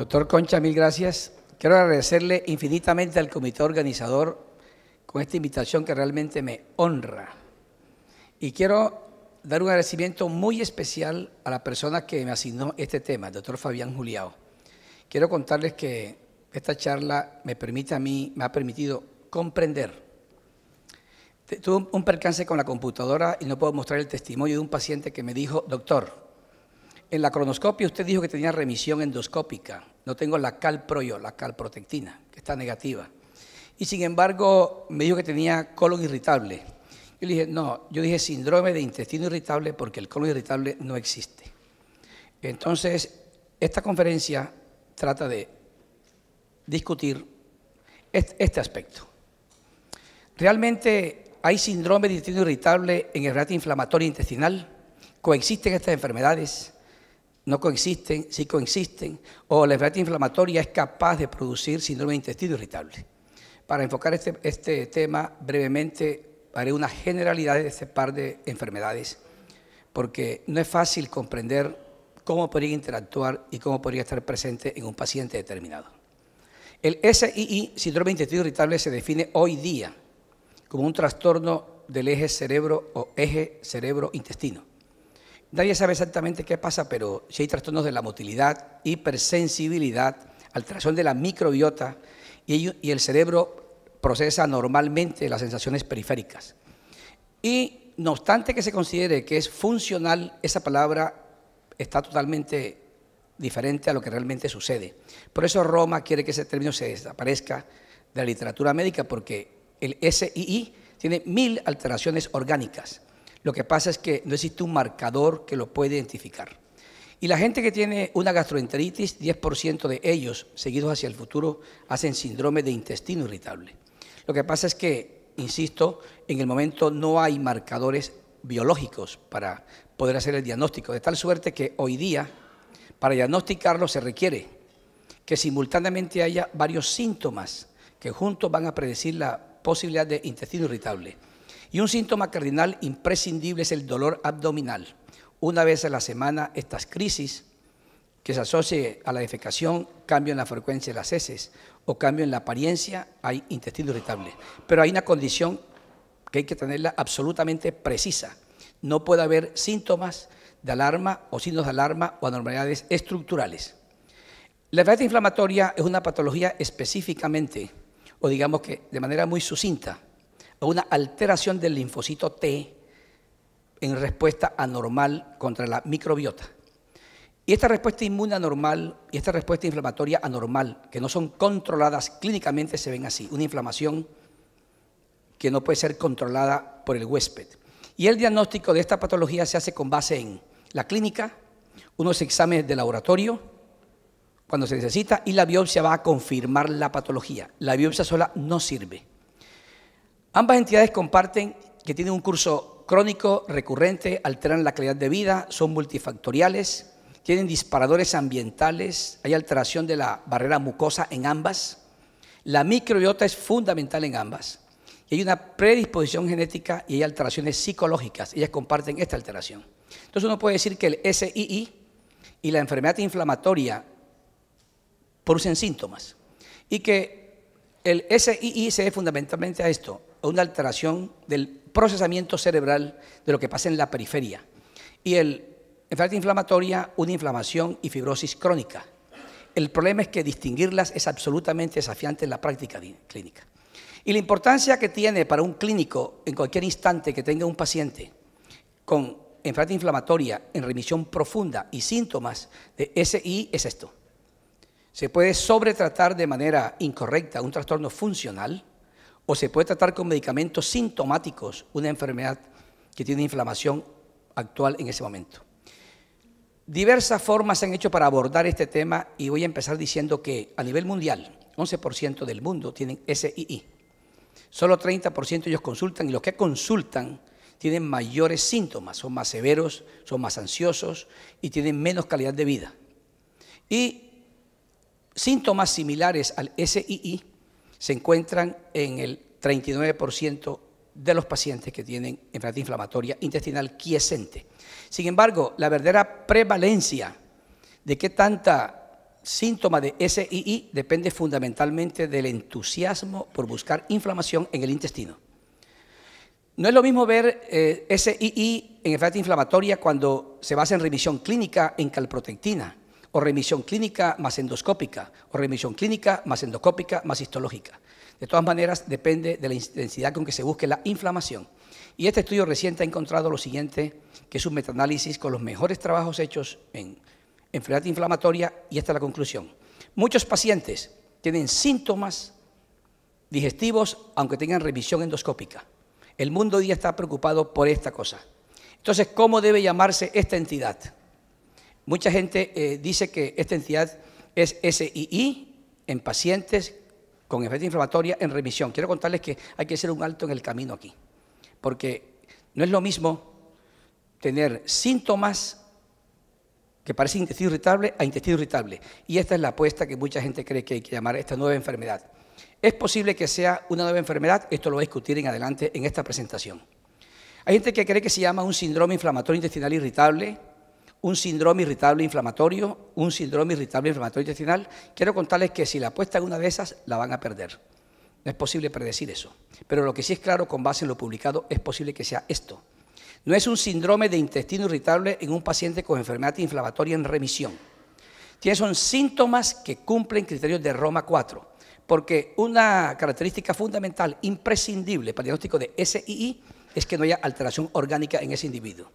Doctor Concha, mil gracias. Quiero agradecerle infinitamente al comité organizador con esta invitación que realmente me honra. Y quiero dar un agradecimiento muy especial a la persona que me asignó este tema, el doctor Fabián Juliao. Quiero contarles que esta charla me permite a mí, me ha permitido comprender. Tuve un percance con la computadora y no puedo mostrar el testimonio de un paciente que me dijo, doctor, en la cronoscopia usted dijo que tenía remisión endoscópica. No tengo la cal yo, la calprotectina, que está negativa. Y sin embargo, me dijo que tenía colon irritable. Yo le dije, no, yo dije síndrome de intestino irritable porque el colon irritable no existe. Entonces, esta conferencia trata de discutir este, aspecto. Realmente hay síndrome de intestino irritable en el rato inflamatorio intestinal. Coexisten estas enfermedades no coexisten, sí coexisten, o la enfermedad inflamatoria es capaz de producir síndrome de intestino irritable. Para enfocar este, este, tema brevemente, haré una generalidad de este par de enfermedades, porque no es fácil comprender cómo podría interactuar y cómo podría estar presente en un paciente determinado. El SII, síndrome de intestino irritable, se define hoy día como un trastorno del eje cerebro o eje cerebro-intestino Nadie sabe exactamente qué pasa, pero si hay trastornos de la motilidad, hipersensibilidad, alteración de la microbiota y, el cerebro procesa normalmente las sensaciones periféricas. Y no obstante que se considere que es funcional, esa palabra está totalmente diferente a lo que realmente sucede. Por eso Roma quiere que ese término se desaparezca de la literatura médica porque el SII tiene mil alteraciones orgánicas lo que pasa es que no existe un marcador que lo puede identificar. Y la gente que tiene una gastroenteritis, 10% de ellos, seguidos hacia el futuro, hacen síndrome de intestino irritable. Lo que pasa es que, insisto, en el momento no hay marcadores biológicos para poder hacer el diagnóstico, de tal suerte que hoy día, para diagnosticarlo, se requiere que simultáneamente haya varios síntomas que juntos van a predecir la posibilidad de intestino irritable. Y un síntoma cardinal imprescindible es el dolor abdominal. Una vez a la semana, estas crisis que se asocian a la defecación, cambio en la frecuencia de las heces o cambio en la apariencia, hay intestino irritable. Pero hay una condición que hay que tenerla absolutamente precisa. No puede haber síntomas de alarma o signos de alarma o anormalidades estructurales. La enfermedad inflamatoria es una patología específicamente, o digamos que de manera muy sucinta, una alteración del linfocito T en respuesta anormal contra la microbiota. Y esta respuesta inmune anormal y esta respuesta inflamatoria anormal, que no son controladas clínicamente, se ven así, una inflamación que no puede ser controlada por el huésped. Y el diagnóstico de esta patología se hace con base en la clínica, unos exámenes de laboratorio, cuando se necesita, y la biopsia va a confirmar la patología. La biopsia sola no sirve. Ambas entidades comparten que tienen un curso crónico, recurrente, alteran la calidad de vida, son multifactoriales, tienen disparadores ambientales, hay alteración de la barrera mucosa en ambas, la microbiota es fundamental en ambas, y hay una predisposición genética y hay alteraciones psicológicas, ellas comparten esta alteración. Entonces uno puede decir que el SII y la enfermedad inflamatoria producen síntomas y que el SII se debe fundamentalmente a esto, una alteración del procesamiento cerebral de lo que pasa en la periferia. Y el enfermedad inflamatoria, una inflamación y fibrosis crónica. El problema es que distinguirlas es absolutamente desafiante en la práctica clínica. Y la importancia que tiene para un clínico en cualquier instante que tenga un paciente con enfermedad inflamatoria en remisión profunda y síntomas de SI es esto. Se puede sobretratar de manera incorrecta un trastorno funcional o se puede tratar con medicamentos sintomáticos una enfermedad que tiene inflamación actual en ese momento. Diversas formas se han hecho para abordar este tema y voy a empezar diciendo que a nivel mundial, 11% del mundo tienen SII. Solo 30% ellos consultan y los que consultan tienen mayores síntomas, son más severos, son más ansiosos y tienen menos calidad de vida. Y síntomas similares al SII se encuentran en el 39% de los pacientes que tienen enfermedad inflamatoria intestinal quiescente. Sin embargo, la verdadera prevalencia de qué tanta síntoma de SII depende fundamentalmente del entusiasmo por buscar inflamación en el intestino. No es lo mismo ver eh, SII en enfermedad inflamatoria cuando se basa en revisión clínica en calprotectina o remisión clínica más endoscópica, o remisión clínica más endoscópica más histológica. De todas maneras, depende de la intensidad con que se busque la inflamación. Y este estudio reciente ha encontrado lo siguiente, que es un metaanálisis con los mejores trabajos hechos en enfermedad inflamatoria, y esta es la conclusión. Muchos pacientes tienen síntomas digestivos aunque tengan remisión endoscópica. El mundo hoy día está preocupado por esta cosa. Entonces, ¿cómo debe llamarse esta entidad? Mucha gente eh, dice que esta entidad es SII en pacientes con efecto inflamatoria en remisión. Quiero contarles que hay que hacer un alto en el camino aquí, porque no es lo mismo tener síntomas que parecen intestino irritable a intestino irritable. Y esta es la apuesta que mucha gente cree que hay que llamar esta nueva enfermedad. Es posible que sea una nueva enfermedad, esto lo voy a discutir en adelante en esta presentación. Hay gente que cree que se llama un síndrome inflamatorio intestinal irritable, un síndrome irritable inflamatorio, un síndrome irritable inflamatorio intestinal, quiero contarles que si la apuestan una de esas, la van a perder. No es posible predecir eso. Pero lo que sí es claro con base en lo publicado es posible que sea esto. No es un síndrome de intestino irritable en un paciente con enfermedad inflamatoria en remisión. Tiene, son síntomas que cumplen criterios de Roma 4, porque una característica fundamental, imprescindible para el diagnóstico de SII, es que no haya alteración orgánica en ese individuo.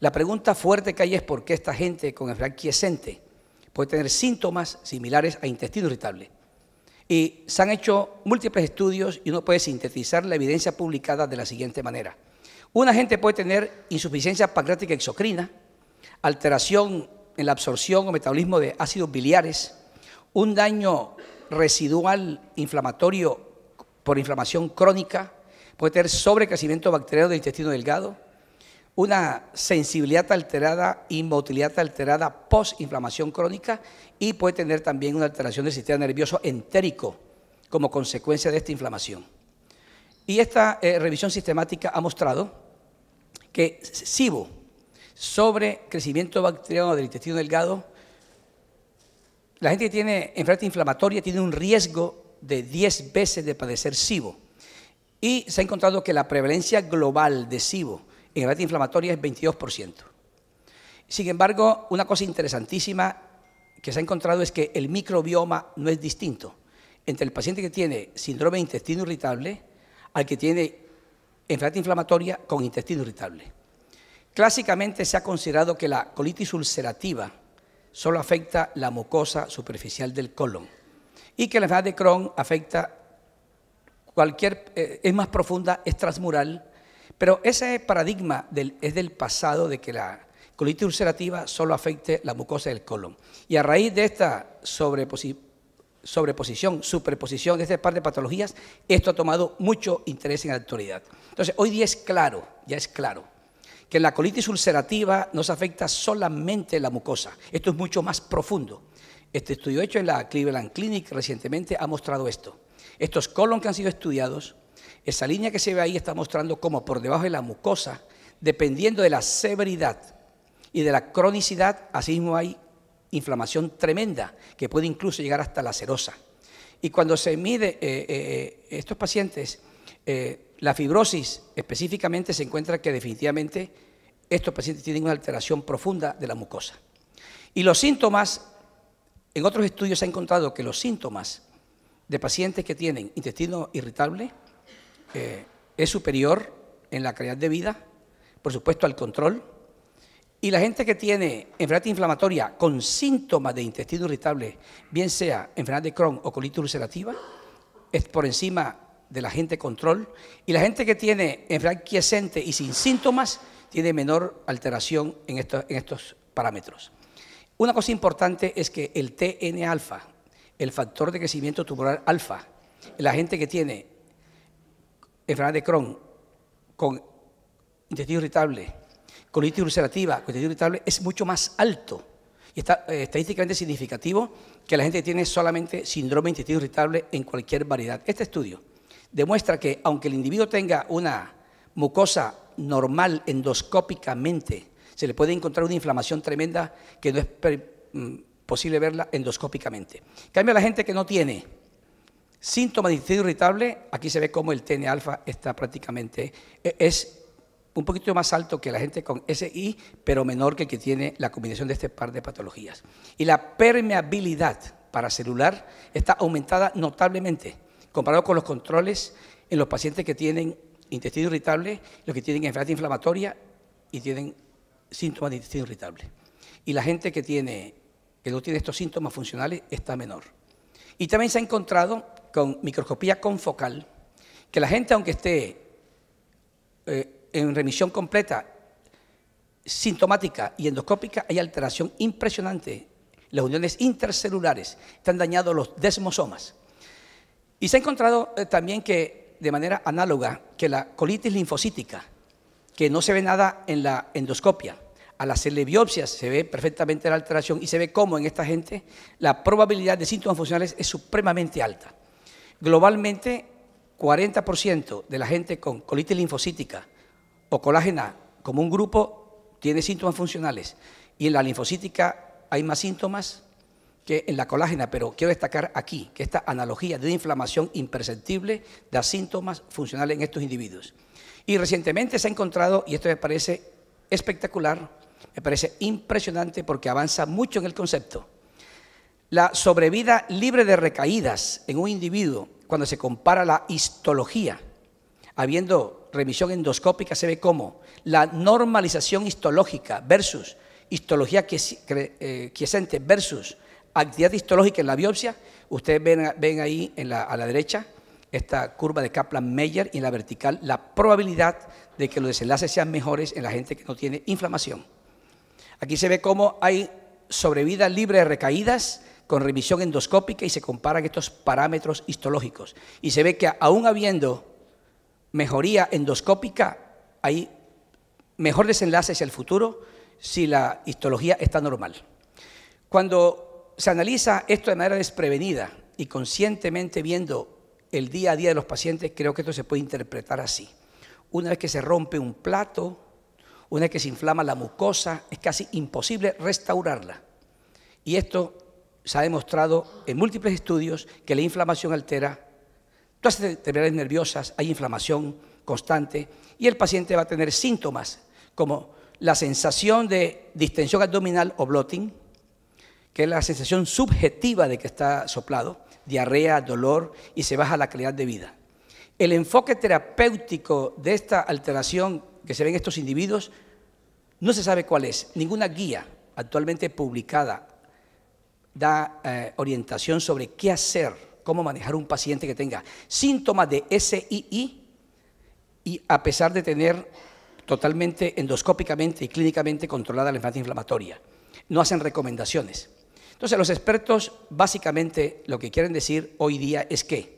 La pregunta fuerte que hay es por qué esta gente con enfermedad quiescente puede tener síntomas similares a intestino irritable. Y se han hecho múltiples estudios y uno puede sintetizar la evidencia publicada de la siguiente manera. Una gente puede tener insuficiencia pancreática exocrina, alteración en la absorción o metabolismo de ácidos biliares, un daño residual inflamatorio por inflamación crónica, puede tener sobrecrecimiento bacteriano del intestino delgado, una sensibilidad alterada, inmotilidad alterada, postinflamación crónica y puede tener también una alteración del sistema nervioso entérico como consecuencia de esta inflamación. Y esta eh, revisión sistemática ha mostrado que SIBO, sobre crecimiento bacteriano del intestino delgado, la gente que tiene enfermedad inflamatoria tiene un riesgo de 10 veces de padecer SIBO. Y se ha encontrado que la prevalencia global de SIBO en enfermedad inflamatoria es 22%. Sin embargo, una cosa interesantísima que se ha encontrado es que el microbioma no es distinto entre el paciente que tiene síndrome de intestino irritable al que tiene enfermedad inflamatoria con intestino irritable. Clásicamente se ha considerado que la colitis ulcerativa solo afecta la mucosa superficial del colon y que la enfermedad de Crohn afecta cualquier, eh, es más profunda, es transmural pero ese paradigma es del pasado de que la colitis ulcerativa solo afecte la mucosa del colon. Y a raíz de esta sobreposición, superposición de este par de patologías, esto ha tomado mucho interés en la actualidad. Entonces, hoy día es claro, ya es claro, que la colitis ulcerativa nos afecta solamente la mucosa. Esto es mucho más profundo. Este estudio hecho en la Cleveland Clinic recientemente ha mostrado esto. Estos colon que han sido estudiados esa línea que se ve ahí está mostrando cómo por debajo de la mucosa, dependiendo de la severidad y de la cronicidad, así hay inflamación tremenda que puede incluso llegar hasta la serosa. Y cuando se mide eh, eh, eh, estos pacientes, la fibrosis específicamente se encuentra que definitivamente estos pacientes tienen una alteración profunda de la mucosa. Y los síntomas, en otros estudios se ha encontrado que los síntomas de pacientes que tienen intestino irritable, eh, es superior en la calidad de vida, por supuesto al control. Y la gente que tiene enfermedad inflamatoria con síntomas de intestino irritable, bien sea enfermedad de Crohn o colitis ulcerativa, es por encima de la gente control. Y la gente que tiene enfermedad quiescente y sin síntomas tiene menor alteración en estos, parámetros. Una cosa importante es que el TN alfa, el factor de crecimiento tubular alfa, la gente que tiene enfermedad de Crohn, con intestino irritable, colitis ulcerativa, con intestino irritable, es mucho más alto y está eh, estadísticamente significativo que la gente que tiene solamente síndrome de intestino irritable en cualquier variedad. Este estudio demuestra que aunque el individuo tenga una mucosa normal endoscópicamente, se le puede encontrar una inflamación tremenda que no es mm, posible verla endoscópicamente. cambia la gente que no tiene Síntomas de intestino irritable, aquí se ve cómo el TN alfa está prácticamente, eh, es un poquito más alto que la gente con SI, pero menor que el que tiene la combinación de este par de patologías. Y la permeabilidad paracelular está aumentada notablemente, comparado con los controles en los pacientes que tienen intestino irritable, los que tienen enfermedad inflamatoria y tienen síntomas de intestino irritable. Y la gente que, tiene, que no tiene estos síntomas funcionales está menor. Y también se ha encontrado con microscopía confocal, que la gente, aunque esté eh, en remisión completa, sintomática y endoscópica, hay alteración impresionante. Las uniones intercelulares están dañados los desmosomas. Y se ha encontrado eh, también que, de manera análoga, que la colitis linfocítica, que no se ve nada en la endoscopia, a la celebiopsia se ve perfectamente la alteración y se ve cómo en esta gente la probabilidad de síntomas funcionales es supremamente alta. Globalmente, 40% de la gente con colitis linfocítica o colágena como un grupo tiene síntomas funcionales. Y en la linfocítica hay más síntomas que en la colágena, pero quiero destacar aquí que esta analogía de inflamación imperceptible da síntomas funcionales en estos individuos. Y recientemente se ha encontrado, y esto me parece espectacular, me parece impresionante porque avanza mucho en el concepto, la sobrevida libre de recaídas en un individuo, cuando se compara la histología, habiendo remisión endoscópica, se ve como la normalización histológica versus histología eh, quiescente versus actividad histológica en la biopsia. Ustedes ven, ahí en a la derecha esta curva de kaplan meyer y en la vertical la probabilidad de que los desenlaces sean mejores en la gente que no tiene inflamación. Aquí se ve cómo hay sobrevida libre de recaídas con revisión endoscópica y se comparan estos parámetros histológicos. Y se ve que aún habiendo mejoría endoscópica, hay mejor desenlace hacia el futuro si la histología está normal. Cuando se analiza esto de manera desprevenida y conscientemente viendo el día a día de los pacientes, creo que esto se puede interpretar así. Una vez que se rompe un plato, una vez que se inflama la mucosa, es casi imposible restaurarla. Y esto se ha demostrado en múltiples estudios que la inflamación altera. Todas las terminales nerviosas hay inflamación constante y el paciente va a tener síntomas como la sensación de distensión abdominal o bloating, que es la sensación subjetiva de que está soplado, diarrea, dolor y se baja la calidad de vida. El enfoque terapéutico de esta alteración que se ve en estos individuos no se sabe cuál es. Ninguna guía actualmente publicada da eh, orientación sobre qué hacer, cómo manejar un paciente que tenga síntomas de SII y a pesar de tener totalmente endoscópicamente y clínicamente controlada la enfermedad inflamatoria. No hacen recomendaciones. Entonces los expertos básicamente lo que quieren decir hoy día es que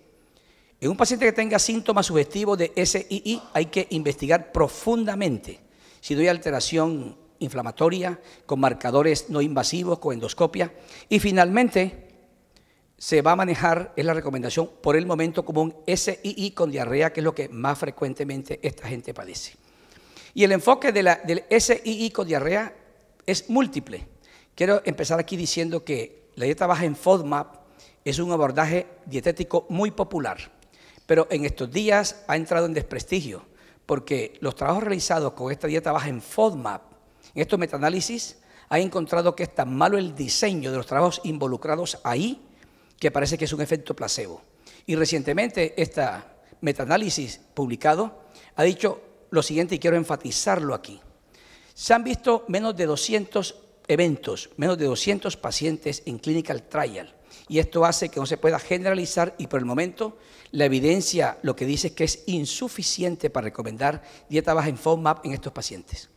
en un paciente que tenga síntomas sugestivos de SII hay que investigar profundamente si doy alteración inflamatoria, con marcadores no invasivos, con endoscopia. Y finalmente, se va a manejar, es la recomendación, por el momento como un SII con diarrea, que es lo que más frecuentemente esta gente padece. Y el enfoque de la, del SII con diarrea es múltiple. Quiero empezar aquí diciendo que la dieta baja en FODMAP es un abordaje dietético muy popular, pero en estos días ha entrado en desprestigio, porque los trabajos realizados con esta dieta baja en FODMAP en estos metaanálisis ha encontrado que es tan malo el diseño de los trabajos involucrados ahí que parece que es un efecto placebo. Y recientemente esta metaanálisis publicado ha dicho lo siguiente y quiero enfatizarlo aquí. Se han visto menos de 200 eventos, menos de 200 pacientes en clinical trial. Y esto hace que no se pueda generalizar y por el momento la evidencia lo que dice es que es insuficiente para recomendar dieta baja en FODMAP en estos pacientes.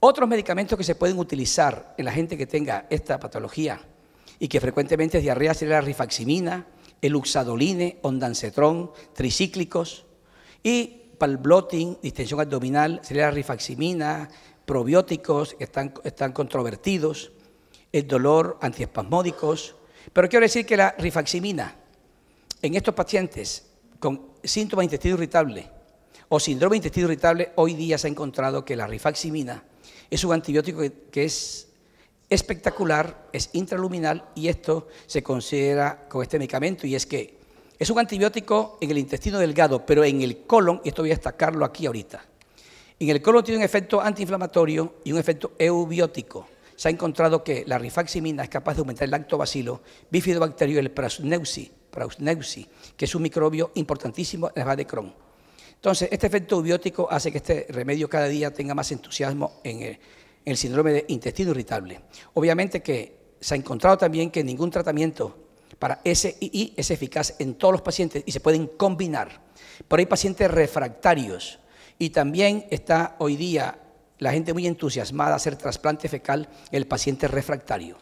Otros medicamentos que se pueden utilizar en la gente que tenga esta patología y que frecuentemente es diarrea sería la rifaximina, el uxadoline, ondansetrón, tricíclicos y palblotin, distensión abdominal, sería la rifaximina, probióticos que están, están controvertidos, el dolor, antiespasmódicos. Pero quiero decir que la rifaximina en estos pacientes con síntomas de intestino irritable o síndrome de intestino irritable, hoy día se ha encontrado que la rifaximina es un antibiótico que, es espectacular, es intraluminal y esto se considera con este medicamento y es que es un antibiótico en el intestino delgado, pero en el colon, y esto voy a destacarlo aquí ahorita, en el colon tiene un efecto antiinflamatorio y un efecto eubiótico. Se ha encontrado que la rifaximina es capaz de aumentar el lactobacilo, bifidobacterio y el prausneusi, que es un microbio importantísimo en la de Crohn. Entonces, este efecto biótico hace que este remedio cada día tenga más entusiasmo en el, síndrome de intestino irritable. Obviamente que se ha encontrado también que ningún tratamiento para SII es eficaz en todos los pacientes y se pueden combinar. Pero hay pacientes refractarios y también está hoy día la gente muy entusiasmada a hacer trasplante fecal el paciente refractario.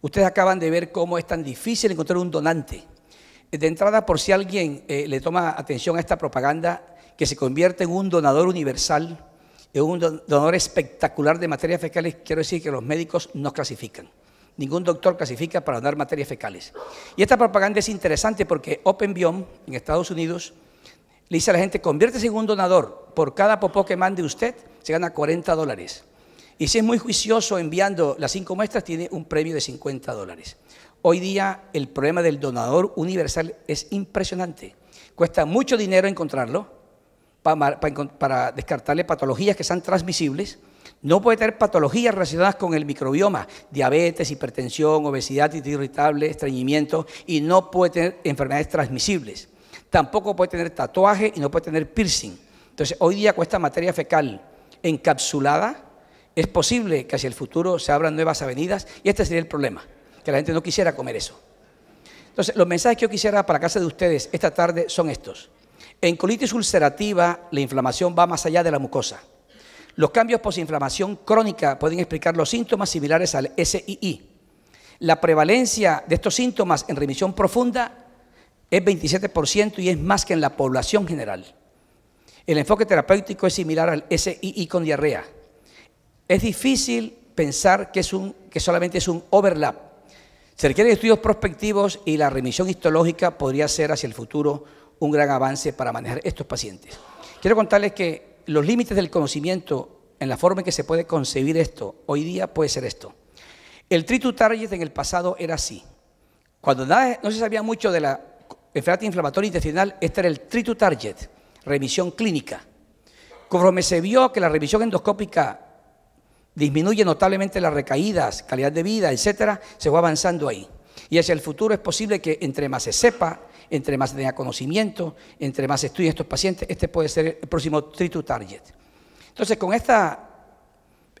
Ustedes acaban de ver cómo es tan difícil encontrar un donante. De entrada, por si alguien eh, le toma atención a esta propaganda, que se convierte en un donador universal, en un donador espectacular de materias fecales, quiero decir que los médicos no clasifican. Ningún doctor clasifica para donar materias fecales. Y esta propaganda es interesante porque Open Biome en Estados Unidos le dice a la gente, conviértese en un donador. Por cada popó que mande usted, se gana 40 dólares. Y si es muy juicioso enviando las cinco muestras, tiene un premio de 50 dólares. Hoy día el problema del donador universal es impresionante. Cuesta mucho dinero encontrarlo para, descartarle patologías que sean transmisibles. No puede tener patologías relacionadas con el microbioma, diabetes, hipertensión, obesidad irritable, estreñimiento, y no puede tener enfermedades transmisibles. Tampoco puede tener tatuaje y no puede tener piercing. Entonces, hoy día con esta materia fecal encapsulada, es posible que hacia el futuro se abran nuevas avenidas y este sería el problema, que la gente no quisiera comer eso. Entonces, los mensajes que yo quisiera para casa de ustedes esta tarde son estos. En colitis ulcerativa, la inflamación va más allá de la mucosa. Los cambios posinflamación crónica pueden explicar los síntomas similares al SII. La prevalencia de estos síntomas en remisión profunda es 27% y es más que en la población general. El enfoque terapéutico es similar al SII con diarrea. Es difícil pensar que, que solamente es un overlap. Se requieren estudios prospectivos y la remisión histológica podría ser hacia el futuro un gran avance para manejar estos pacientes. Quiero contarles que los límites del conocimiento en la forma en que se puede concebir esto, hoy día puede ser esto. El tritu target en el pasado era así. Cuando no se sabía mucho de la enfermedad inflamatoria intestinal, este era el tritu target, remisión clínica. Como se vio que la revisión endoscópica disminuye notablemente las recaídas, calidad de vida, etcétera, se fue avanzando ahí. Y hacia el futuro es posible que entre más se sepa entre más tenga conocimiento, entre más estudien estos pacientes, este puede ser el próximo treat target. Entonces, con esta,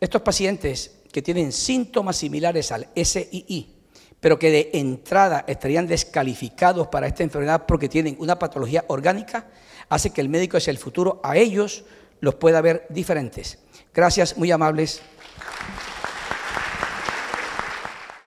estos pacientes que tienen síntomas similares al SII, pero que de entrada estarían descalificados para esta enfermedad porque tienen una patología orgánica, hace que el médico hacia el futuro a ellos los pueda ver diferentes. Gracias, muy amables.